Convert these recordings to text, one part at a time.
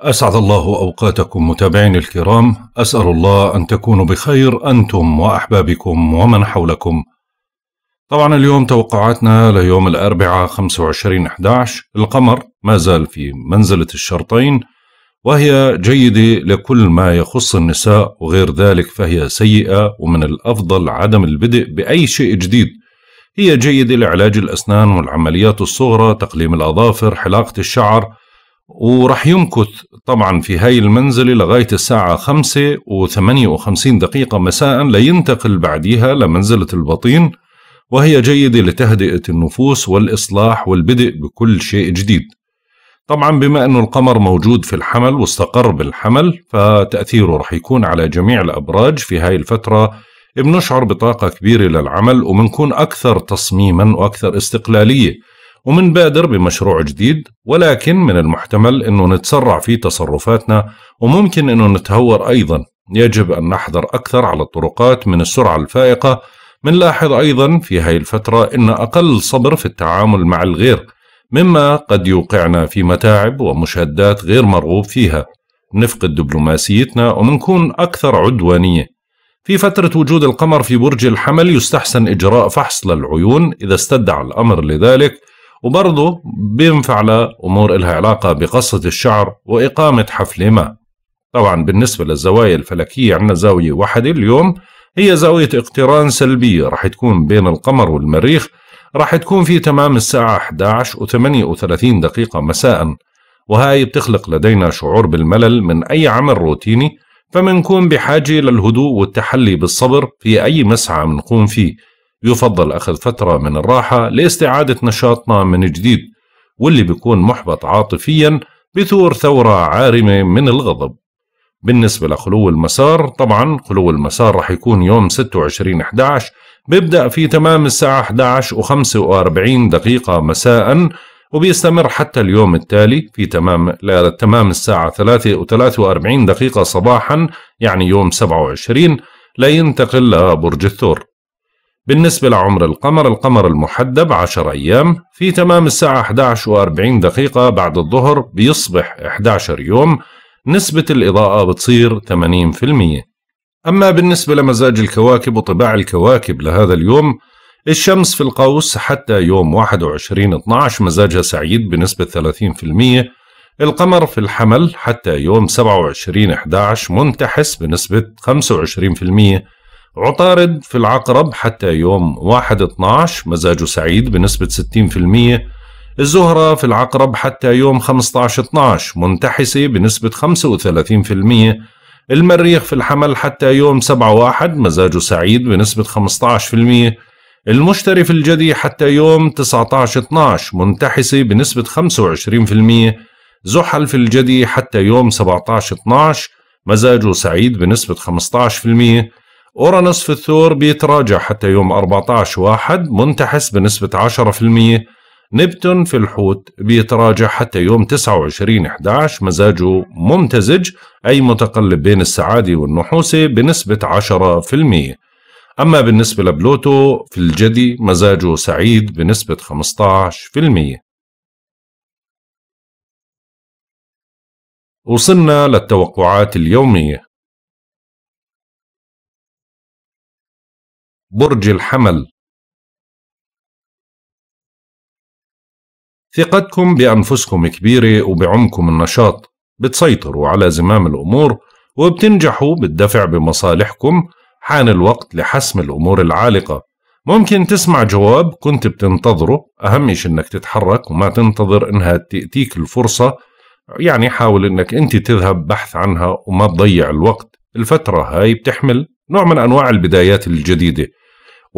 أسعد الله أوقاتكم متابعين الكرام أسأل الله أن تكونوا بخير أنتم وأحبابكم ومن حولكم طبعا اليوم توقعاتنا ليوم الأربعاء 25 11 القمر ما زال في منزلة الشرطين وهي جيدة لكل ما يخص النساء وغير ذلك فهي سيئة ومن الأفضل عدم البدء بأي شيء جديد هي جيدة لعلاج الأسنان والعمليات الصغرى تقليم الأظافر حلاقة الشعر وراح يمكث طبعا في هاي المنزلة لغاية الساعة خمسة و وخمسين دقيقة مساء لينتقل بعديها لمنزلة البطين وهي جيدة لتهدئة النفوس والإصلاح والبدء بكل شيء جديد طبعا بما أنه القمر موجود في الحمل واستقر بالحمل فتأثيره رح يكون على جميع الأبراج في هاي الفترة بنشعر بطاقة كبيرة للعمل وبنكون أكثر تصميما وأكثر استقلالية ومن بادر بمشروع جديد ولكن من المحتمل أنه نتسرع في تصرفاتنا وممكن أنه نتهور أيضا يجب أن نحذر أكثر على الطرقات من السرعة الفائقة منلاحظ أيضا في هاي الفترة أن أقل صبر في التعامل مع الغير مما قد يوقعنا في متاعب ومشادات غير مرغوب فيها نفقد دبلوماسيتنا ومنكون أكثر عدوانية في فترة وجود القمر في برج الحمل يستحسن إجراء فحص للعيون إذا استدعى الأمر لذلك وبرضه بينفع لأمور إلها علاقة بقصة الشعر وإقامة حفلة ما طبعا بالنسبة للزوايا الفلكية عندنا زاوية واحدة اليوم هي زاوية اقتران سلبية راح تكون بين القمر والمريخ راح تكون في تمام الساعة 11 و 38 دقيقة مساء وهاي بتخلق لدينا شعور بالملل من أي عمل روتيني فمنكون بحاجة للهدوء والتحلي بالصبر في أي مسعى منقوم فيه يفضل أخذ فترة من الراحة لاستعادة نشاطنا من جديد واللي بيكون محبط عاطفيا بثور ثورة عارمة من الغضب بالنسبة لخلو المسار طبعا خلو المسار رح يكون يوم 26 11 بيبدأ في تمام الساعة 11 و45 دقيقة مساء وبيستمر حتى اليوم التالي في تمام تمام الساعة 3 و43 دقيقة صباحا يعني يوم 27 لينتقل لبرج الثور بالنسبة لعمر القمر القمر المحدب 10 أيام في تمام الساعة 11 و40 دقيقة بعد الظهر بيصبح 11 يوم نسبة الإضاءة بتصير 80% أما بالنسبة لمزاج الكواكب وطباع الكواكب لهذا اليوم الشمس في القوس حتى يوم 21-12 مزاجها سعيد بنسبة 30% القمر في الحمل حتى يوم 27-11 منتحس بنسبة 25% عطارد في العقرب حتى يوم 1/12 مزاجه سعيد بنسبة 60% الزهرة في العقرب حتى يوم 15/12 منتحسة بنسبة 35% المريخ في الحمل حتى يوم 7/1 مزاجه سعيد بنسبة 15% المشتري في الجدي حتى يوم 19/12 منتحسة بنسبة 25% زحل في الجدي حتى يوم 17/12 مزاجه سعيد بنسبة المية أورانوس في الثور بيتراجع حتى يوم 14 واحد منتحس بنسبة 10% نبتون في الحوت بيتراجع حتى يوم 29 11 مزاجه ممتزج أي متقلب بين السعادة والنحوسة بنسبة 10% أما بالنسبة لبلوتو في الجدي مزاجه سعيد بنسبة 15% وصلنا للتوقعات اليومية برج الحمل ثقتكم بأنفسكم كبيرة وبعمكم النشاط بتسيطروا على زمام الأمور وبتنجحوا بالدفع بمصالحكم حان الوقت لحسم الأمور العالقة ممكن تسمع جواب كنت بتنتظره أهم شيء إنك تتحرك وما تنتظر إنها تأتيك الفرصة يعني حاول إنك أنت تذهب بحث عنها وما تضيع الوقت الفترة هاي بتحمل نوع من أنواع البدايات الجديدة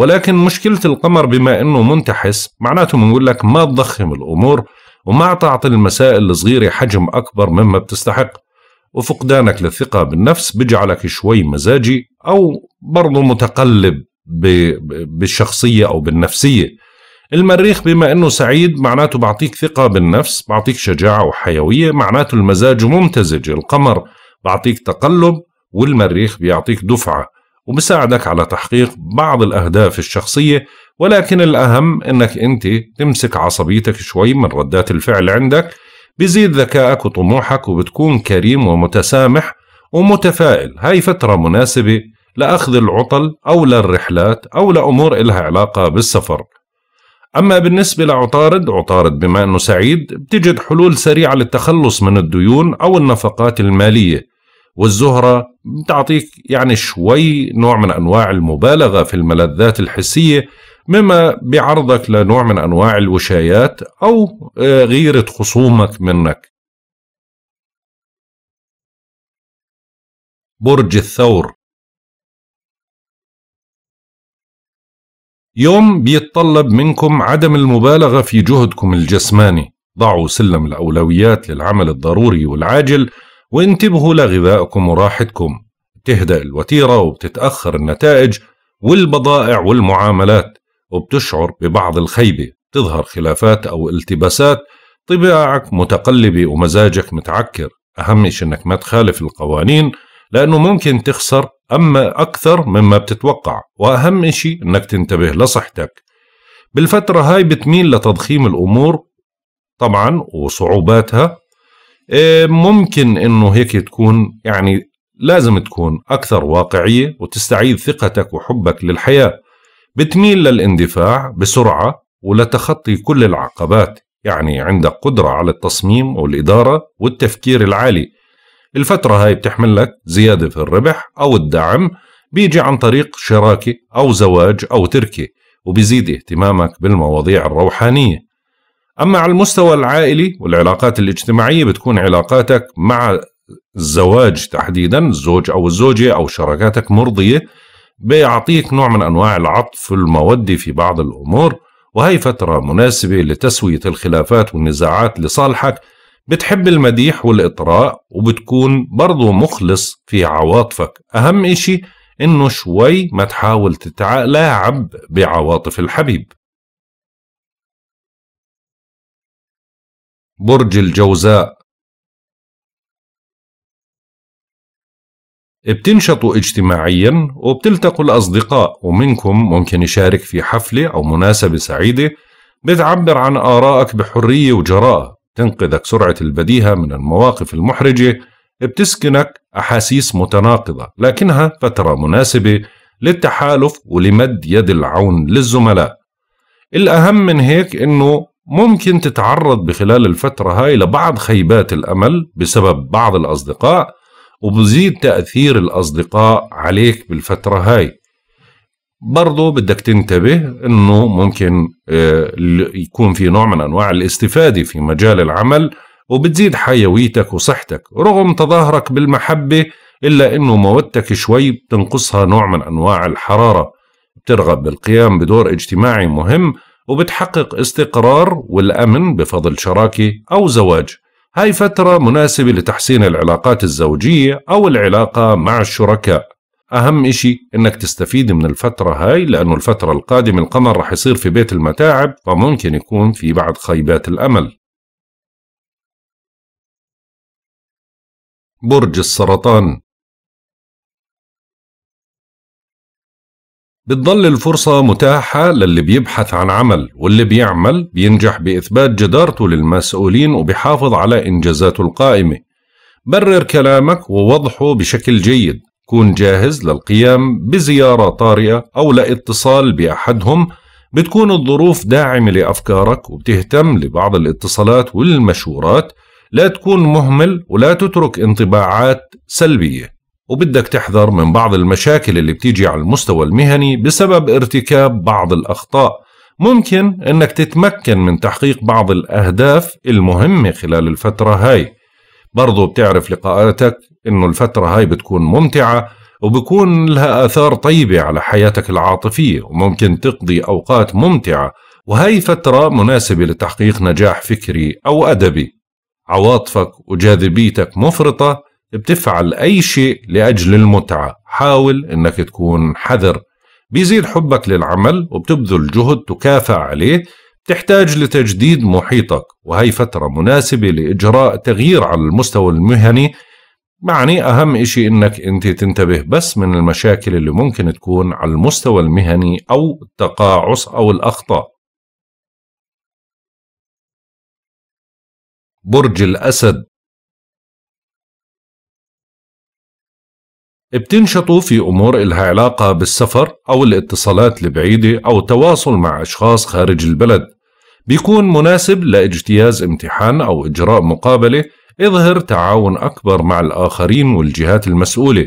ولكن مشكلة القمر بما انه منتحس معناته بنقول لك ما تضخم الامور وما تعطي المسائل الصغيرة حجم اكبر مما بتستحق وفقدانك للثقة بالنفس بجعلك شوي مزاجي او برضو متقلب بالشخصية او بالنفسية المريخ بما انه سعيد معناته بعطيك ثقة بالنفس بعطيك شجاعة وحيوية معناته المزاج ممتزج القمر بعطيك تقلب والمريخ بيعطيك دفعة وبساعدك على تحقيق بعض الأهداف الشخصية ولكن الأهم أنك أنت تمسك عصبيتك شوي من ردات الفعل عندك بزيد ذكائك وطموحك وبتكون كريم ومتسامح ومتفائل هاي فترة مناسبة لأخذ العطل أو للرحلات أو لأمور إلها علاقة بالسفر أما بالنسبة لعطارد عطارد بما أنه سعيد بتجد حلول سريعة للتخلص من الديون أو النفقات المالية والزهرة تعطيك يعني شوي نوع من أنواع المبالغة في الملذات الحسية مما بيعرضك لنوع من أنواع الوشايات أو آه، غيرة خصومك منك برج الثور يوم بيتطلب منكم عدم المبالغة في جهدكم الجسماني ضعوا سلم الأولويات للعمل الضروري والعاجل وانتبهوا لغذائكم وراحتكم بتهدأ الوتيرة وبتتأخر النتائج والبضائع والمعاملات وبتشعر ببعض الخيبة تظهر خلافات أو التباسات طباعك متقلبة ومزاجك متعكر أهم شيء أنك ما تخالف القوانين لأنه ممكن تخسر أما أكثر مما بتتوقع وأهم شيء أنك تنتبه لصحتك بالفترة هاي بتميل لتضخيم الأمور طبعا وصعوباتها إيه، ممكن انه هيك تكون يعني لازم تكون اكثر واقعيه وتستعيد ثقتك وحبك للحياه بتميل للاندفاع بسرعه ولتخطي كل العقبات يعني عندك قدره على التصميم والاداره والتفكير العالي الفتره هاي بتحمل لك زياده في الربح او الدعم بيجي عن طريق شراكه او زواج او تركه وبيزيد اهتمامك بالمواضيع الروحانيه أما على المستوى العائلي والعلاقات الاجتماعية بتكون علاقاتك مع الزواج تحديدا الزوج أو الزوجة أو شراكاتك مرضية بيعطيك نوع من أنواع العطف والمودة في بعض الأمور وهي فترة مناسبة لتسوية الخلافات والنزاعات لصالحك بتحب المديح والإطراء وبتكون برضو مخلص في عواطفك أهم إشي إنه شوي ما تحاول تتلاعب بعواطف الحبيب برج الجوزاء بتنشطوا اجتماعيا وبتلتقوا الأصدقاء ومنكم ممكن يشارك في حفلة أو مناسبة سعيدة بتعبر عن آرائك بحرية وجراءة تنقذك سرعة البديهة من المواقف المحرجة بتسكنك أحاسيس متناقضة لكنها فترة مناسبة للتحالف ولمد يد العون للزملاء الأهم من هيك أنه ممكن تتعرض بخلال الفترة هاي لبعض خيبات الأمل بسبب بعض الأصدقاء وبزيد تأثير الأصدقاء عليك بالفترة هاي برضو بدك تنتبه أنه ممكن آه، يكون في نوع من أنواع الاستفادة في مجال العمل وبتزيد حيويتك وصحتك رغم تظاهرك بالمحبة إلا أنه مودتك شوي بتنقصها نوع من أنواع الحرارة بترغب بالقيام بدور اجتماعي مهم وبتحقق استقرار والأمن بفضل شراكة أو زواج هاي فترة مناسبة لتحسين العلاقات الزوجية أو العلاقة مع الشركاء أهم إشي إنك تستفيد من الفترة هاي لأنه الفترة القادمة القمر رح يصير في بيت المتاعب فممكن يكون في بعض خيبات الأمل برج السرطان بتضل الفرصة متاحة للي بيبحث عن عمل واللي بيعمل بينجح بإثبات جدارته للمسؤولين وبيحافظ على إنجازاته القائمة برر كلامك ووضحه بشكل جيد كون جاهز للقيام بزيارة طارئة أو لاتصال بأحدهم بتكون الظروف داعمة لأفكارك وبتهتم لبعض الاتصالات والمشورات لا تكون مهمل ولا تترك انطباعات سلبية وبدك تحذر من بعض المشاكل اللي بتيجي على المستوى المهني بسبب ارتكاب بعض الأخطاء ممكن انك تتمكن من تحقيق بعض الأهداف المهمة خلال الفترة هاي برضو بتعرف لقاءاتك انه الفترة هاي بتكون ممتعة وبكون لها آثار طيبة على حياتك العاطفية وممكن تقضي أوقات ممتعة وهي فترة مناسبة لتحقيق نجاح فكري أو أدبي عواطفك وجاذبيتك مفرطة بتفعل أي شيء لأجل المتعة حاول أنك تكون حذر بيزيد حبك للعمل وبتبذل جهد تكافأ عليه تحتاج لتجديد محيطك وهي فترة مناسبة لإجراء تغيير على المستوى المهني معني أهم إشي إنك أنت تنتبه بس من المشاكل اللي ممكن تكون على المستوى المهني أو التقاعس أو الأخطاء برج الأسد بتنشطوا في أمور إلها علاقة بالسفر أو الاتصالات البعيدة أو التواصل مع أشخاص خارج البلد بيكون مناسب لاجتياز امتحان أو إجراء مقابلة اظهر تعاون أكبر مع الآخرين والجهات المسؤولة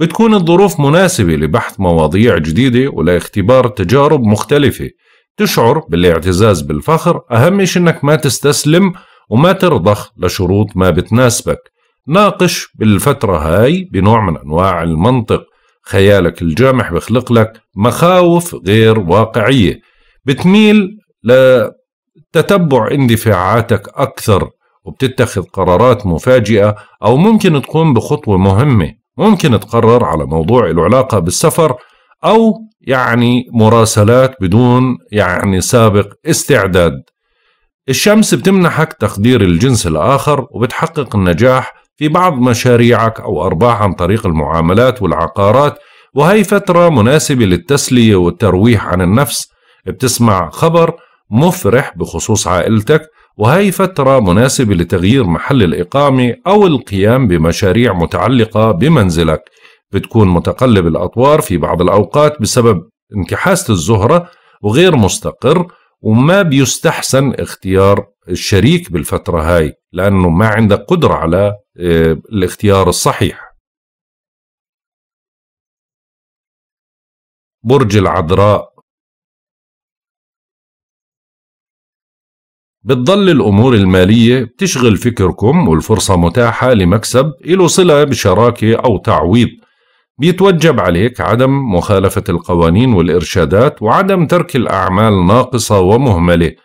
بتكون الظروف مناسبة لبحث مواضيع جديدة ولاختبار تجارب مختلفة تشعر بالاعتزاز بالفخر أهم شيء أنك ما تستسلم وما ترضخ لشروط ما بتناسبك ناقش بالفترة هاي بنوع من أنواع المنطق خيالك الجامح بخلق لك مخاوف غير واقعية بتميل لتتبع اندفاعاتك أكثر وبتتخذ قرارات مفاجئة أو ممكن تقوم بخطوة مهمة ممكن تقرر على موضوع له علاقة بالسفر أو يعني مراسلات بدون يعني سابق استعداد الشمس بتمنحك تقدير الجنس الآخر وبتحقق النجاح في بعض مشاريعك أو أرباح عن طريق المعاملات والعقارات وهي فترة مناسبة للتسلية والترويح عن النفس بتسمع خبر مفرح بخصوص عائلتك وهي فترة مناسبة لتغيير محل الإقامة أو القيام بمشاريع متعلقة بمنزلك بتكون متقلب الأطوار في بعض الأوقات بسبب انكحاسة الزهرة وغير مستقر وما بيستحسن اختيار الشريك بالفترة هاي لأنه ما عندك قدرة على آه، الاختيار الصحيح برج العذراء بتضل الأمور المالية بتشغل فكركم والفرصة متاحة لمكسب له صلة بشراكة أو تعويض بيتوجب عليك عدم مخالفة القوانين والإرشادات وعدم ترك الأعمال ناقصة ومهملة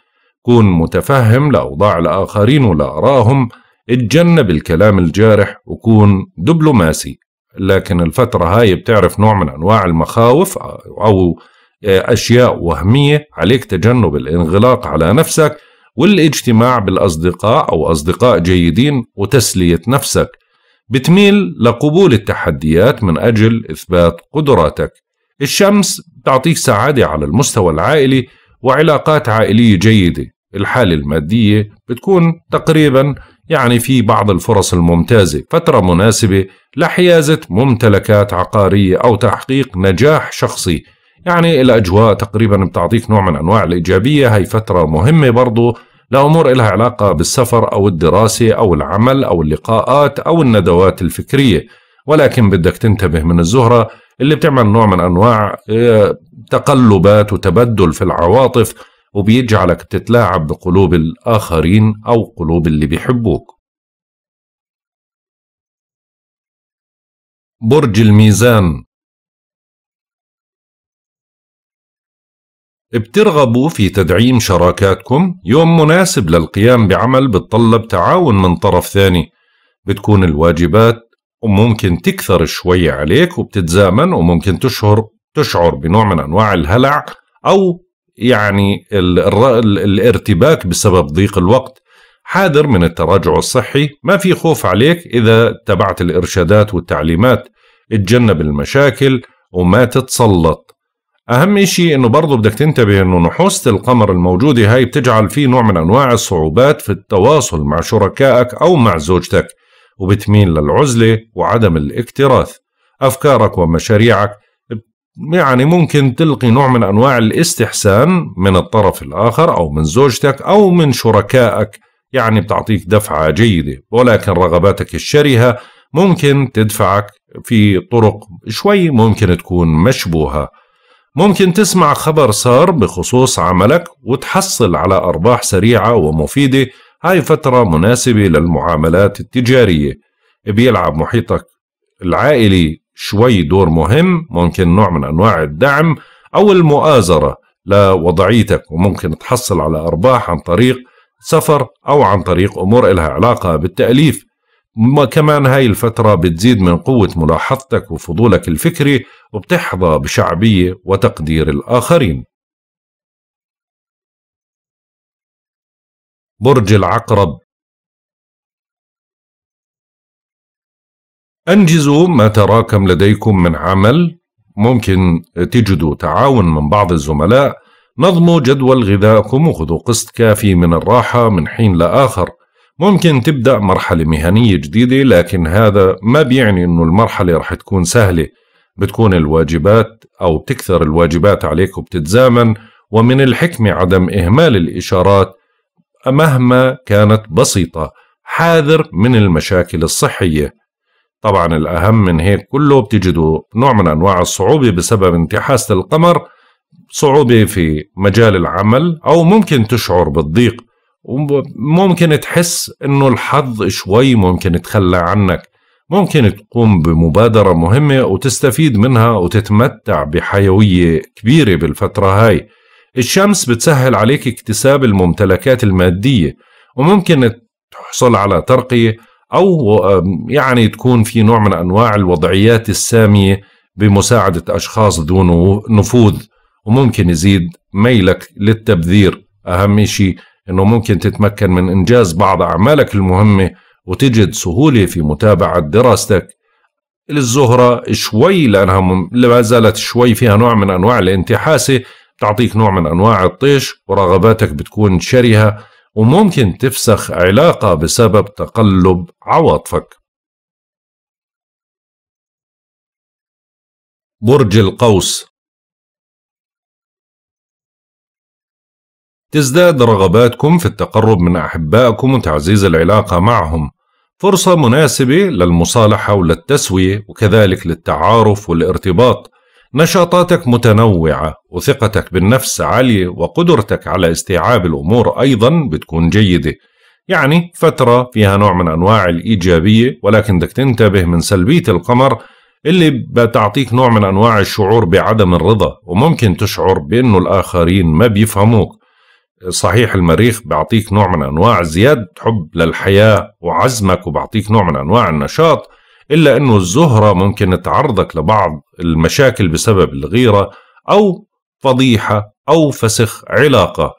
كون متفهم لأوضاع الآخرين ولآرائهم اتجنب الكلام الجارح وكون دبلوماسي لكن الفترة هاي بتعرف نوع من أنواع المخاوف أو أشياء وهمية عليك تجنب الانغلاق على نفسك والاجتماع بالأصدقاء أو أصدقاء جيدين وتسلية نفسك بتميل لقبول التحديات من أجل إثبات قدراتك الشمس تعطيك سعادة على المستوى العائلي وعلاقات عائلية جيدة الحالة المادية بتكون تقريبا يعني في بعض الفرص الممتازة فترة مناسبة لحيازة ممتلكات عقارية أو تحقيق نجاح شخصي يعني الأجواء تقريبا بتعطيك نوع من أنواع الإيجابية هي فترة مهمة برضو لأمور لها علاقة بالسفر أو الدراسة أو العمل أو اللقاءات أو الندوات الفكرية ولكن بدك تنتبه من الزهرة اللي بتعمل نوع من أنواع آه، تقلبات وتبدل في العواطف وبيجعلك تتلاعب بقلوب الآخرين أو قلوب اللي بيحبوك برج الميزان بترغبوا في تدعيم شراكاتكم يوم مناسب للقيام بعمل بتطلب تعاون من طرف ثاني بتكون الواجبات وممكن تكثر شوي عليك وبتتزامن وممكن تشعر تشعر بنوع من أنواع الهلع أو يعني الارتباك بسبب ضيق الوقت حاذر من التراجع الصحي ما في خوف عليك إذا تبعت الإرشادات والتعليمات اتجنب المشاكل وما تتسلط أهم شيء أنه برضو بدك تنتبه أنه نحوسة القمر الموجودة هاي بتجعل فيه نوع من أنواع الصعوبات في التواصل مع شركائك أو مع زوجتك وبتميل للعزلة وعدم الاكتراث أفكارك ومشاريعك يعني ممكن تلقي نوع من انواع الاستحسان من الطرف الاخر او من زوجتك او من شركائك يعني بتعطيك دفعه جيده ولكن رغباتك الشرهه ممكن تدفعك في طرق شوي ممكن تكون مشبوهه ممكن تسمع خبر صار بخصوص عملك وتحصل على ارباح سريعه ومفيده هاي فتره مناسبه للمعاملات التجاريه بيلعب محيطك العائلي شوي دور مهم ممكن نوع من أنواع الدعم أو المؤازرة لوضعيتك وممكن تحصل على أرباح عن طريق سفر أو عن طريق أمور إلها علاقة بالتأليف كمان هاي الفترة بتزيد من قوة ملاحظتك وفضولك الفكري وبتحظى بشعبية وتقدير الآخرين برج العقرب أنجزوا ما تراكم لديكم من عمل ممكن تجدوا تعاون من بعض الزملاء نظموا جدول غذائكم وخذوا قسط كافي من الراحة من حين لآخر ممكن تبدأ مرحلة مهنية جديدة لكن هذا ما بيعني أنه المرحلة رح تكون سهلة بتكون الواجبات أو بتكثر الواجبات عليك وبتتزامن ومن الحكمة عدم إهمال الإشارات مهما كانت بسيطة حاذر من المشاكل الصحية طبعا الأهم من هيك كله بتجدوا نوع من أنواع الصعوبة بسبب انتحاسة القمر صعوبة في مجال العمل أو ممكن تشعر بالضيق وممكن تحس أنه الحظ شوي ممكن تخلى عنك ممكن تقوم بمبادرة مهمة وتستفيد منها وتتمتع بحيوية كبيرة بالفترة هاي الشمس بتسهل عليك اكتساب الممتلكات المادية وممكن تحصل على ترقية او يعني تكون في نوع من انواع الوضعيات الساميه بمساعده اشخاص دون نفوذ وممكن يزيد ميلك للتبذير اهم شيء انه ممكن تتمكن من انجاز بعض اعمالك المهمه وتجد سهوله في متابعه دراستك الزهرة شوي لأنها ما زالت شوي فيها نوع من أنواع الانتحاسة تعطيك نوع من أنواع الطيش ورغباتك بتكون شرهة وممكن تفسخ علاقة بسبب تقلب عواطفك برج القوس تزداد رغباتكم في التقرب من أحبائكم وتعزيز العلاقة معهم فرصة مناسبة للمصالحة وللتسوية وكذلك للتعارف والارتباط نشاطاتك متنوعة وثقتك بالنفس عالية وقدرتك على استيعاب الأمور أيضا بتكون جيدة يعني فترة فيها نوع من أنواع الإيجابية ولكن بدك تنتبه من سلبية القمر اللي بتعطيك نوع من أنواع الشعور بعدم الرضا وممكن تشعر بأنه الآخرين ما بيفهموك صحيح المريخ بيعطيك نوع من أنواع زيادة حب للحياة وعزمك وبعطيك نوع من أنواع النشاط إلا أنه الزهرة ممكن تعرضك لبعض المشاكل بسبب الغيرة أو فضيحة أو فسخ علاقة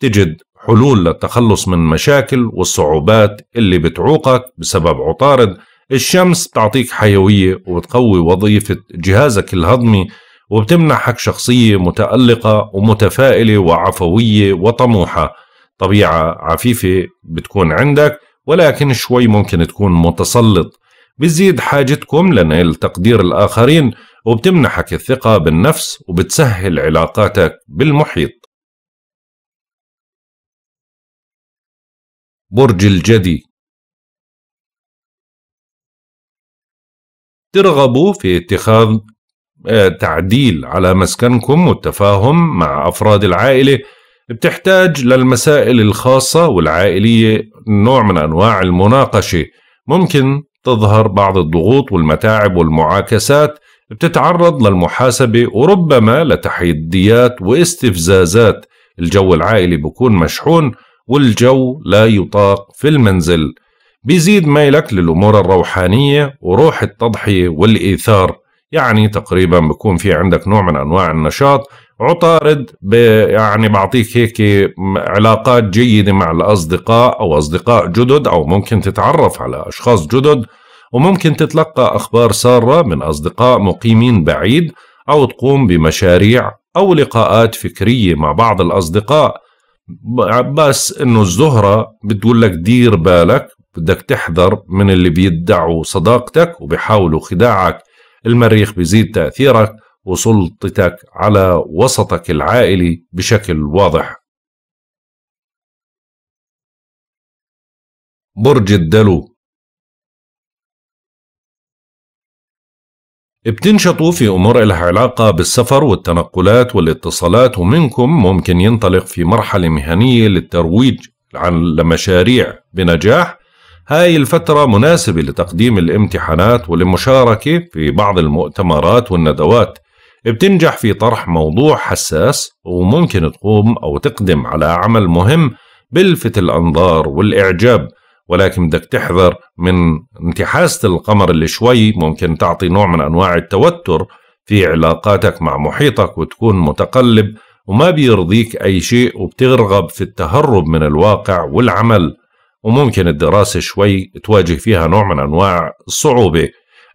تجد حلول للتخلص من مشاكل والصعوبات اللي بتعوقك بسبب عطارد الشمس بتعطيك حيوية وبتقوي وظيفة جهازك الهضمي وبتمنحك شخصية متألقة ومتفائلة وعفوية وطموحة طبيعة عفيفة بتكون عندك ولكن شوي ممكن تكون متسلط بتزيد حاجتكم لنيل تقدير الآخرين وبتمنحك الثقة بالنفس وبتسهل علاقاتك بالمحيط برج الجدي ترغبوا في اتخاذ آه، تعديل على مسكنكم والتفاهم مع أفراد العائلة بتحتاج للمسائل الخاصة والعائلية نوع من أنواع المناقشة ممكن تظهر بعض الضغوط والمتاعب والمعاكسات بتتعرض للمحاسبة وربما لتحديات واستفزازات الجو العائلي بكون مشحون والجو لا يطاق في المنزل بيزيد ميلك للأمور الروحانية وروح التضحية والإيثار يعني تقريبا بكون في عندك نوع من أنواع النشاط عطارد يعني بعطيك هيك علاقات جيدة مع الأصدقاء أو أصدقاء جدد أو ممكن تتعرف على أشخاص جدد وممكن تتلقى أخبار سارة من أصدقاء مقيمين بعيد أو تقوم بمشاريع أو لقاءات فكرية مع بعض الأصدقاء بس إنه الزهرة بتقول لك دير بالك بدك تحذر من اللي بيدعوا صداقتك وبيحاولوا خداعك المريخ بيزيد تأثيرك وسلطتك على وسطك العائلي بشكل واضح برج الدلو بتنشطوا في أمور لها علاقة بالسفر والتنقلات والاتصالات ومنكم ممكن ينطلق في مرحلة مهنية للترويج عن لمشاريع بنجاح هاي الفترة مناسبة لتقديم الامتحانات والمشاركة في بعض المؤتمرات والندوات بتنجح في طرح موضوع حساس وممكن تقوم أو تقدم على عمل مهم بلفت الأنظار والإعجاب ولكن بدك تحذر من انتحاسة القمر اللي شوي ممكن تعطي نوع من أنواع التوتر في علاقاتك مع محيطك وتكون متقلب وما بيرضيك أي شيء وبترغب في التهرب من الواقع والعمل وممكن الدراسة شوي تواجه فيها نوع من أنواع الصعوبة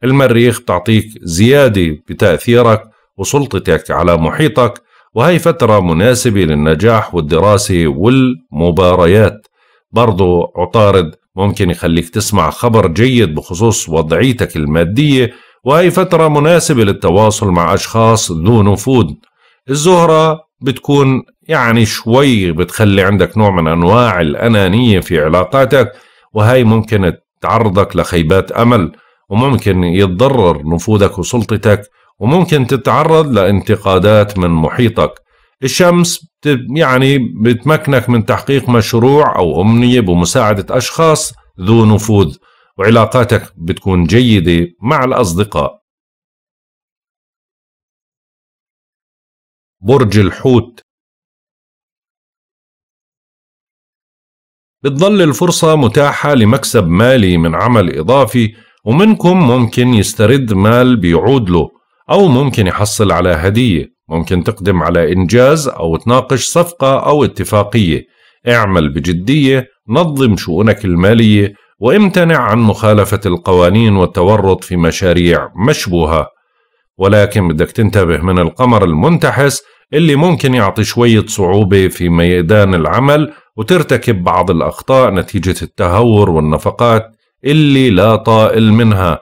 المريخ بتعطيك زيادة بتأثيرك وسلطتك على محيطك وهي فترة مناسبة للنجاح والدراسة والمباريات برضو عطارد ممكن يخليك تسمع خبر جيد بخصوص وضعيتك المادية وهي فترة مناسبة للتواصل مع أشخاص ذو نفوذ الزهرة بتكون يعني شوي بتخلي عندك نوع من أنواع الأنانية في علاقاتك وهي ممكن تعرضك لخيبات أمل وممكن يتضرر نفوذك وسلطتك وممكن تتعرض لانتقادات من محيطك الشمس يعني بتمكنك من تحقيق مشروع أو أمنية بمساعدة أشخاص ذو نفوذ وعلاقاتك بتكون جيدة مع الأصدقاء برج الحوت بتظل الفرصة متاحة لمكسب مالي من عمل إضافي ومنكم ممكن يسترد مال بيعود له أو ممكن يحصل على هدية ممكن تقدم على إنجاز أو تناقش صفقة أو اتفاقية اعمل بجدية نظم شؤونك المالية وامتنع عن مخالفة القوانين والتورط في مشاريع مشبوهة ولكن بدك تنتبه من القمر المنتحس اللي ممكن يعطي شوية صعوبة في ميدان العمل وترتكب بعض الأخطاء نتيجة التهور والنفقات اللي لا طائل منها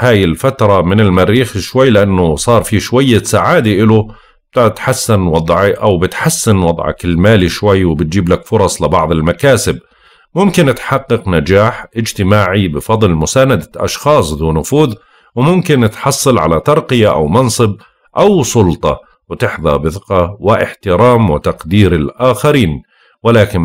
هاي الفترة من المريخ شوي لأنه صار في شوية سعادة إله بتتحسن وضعك أو بتحسن وضعك المالي شوي وبتجيب لك فرص لبعض المكاسب ممكن تحقق نجاح اجتماعي بفضل مساندة أشخاص ذو نفوذ وممكن تحصل على ترقية أو منصب أو سلطة وتحظى بثقة واحترام وتقدير الآخرين ولكن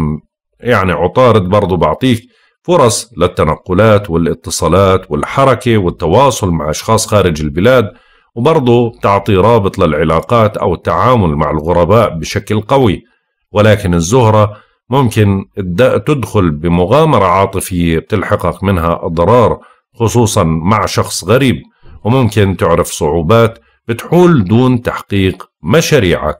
يعني عطارد برضو بعطيك فرص للتنقلات والاتصالات والحركة والتواصل مع أشخاص خارج البلاد وبرضه تعطي رابط للعلاقات أو التعامل مع الغرباء بشكل قوي ولكن الزهرة ممكن تدخل بمغامرة عاطفية بتلحقك منها أضرار خصوصا مع شخص غريب وممكن تعرف صعوبات بتحول دون تحقيق مشاريعك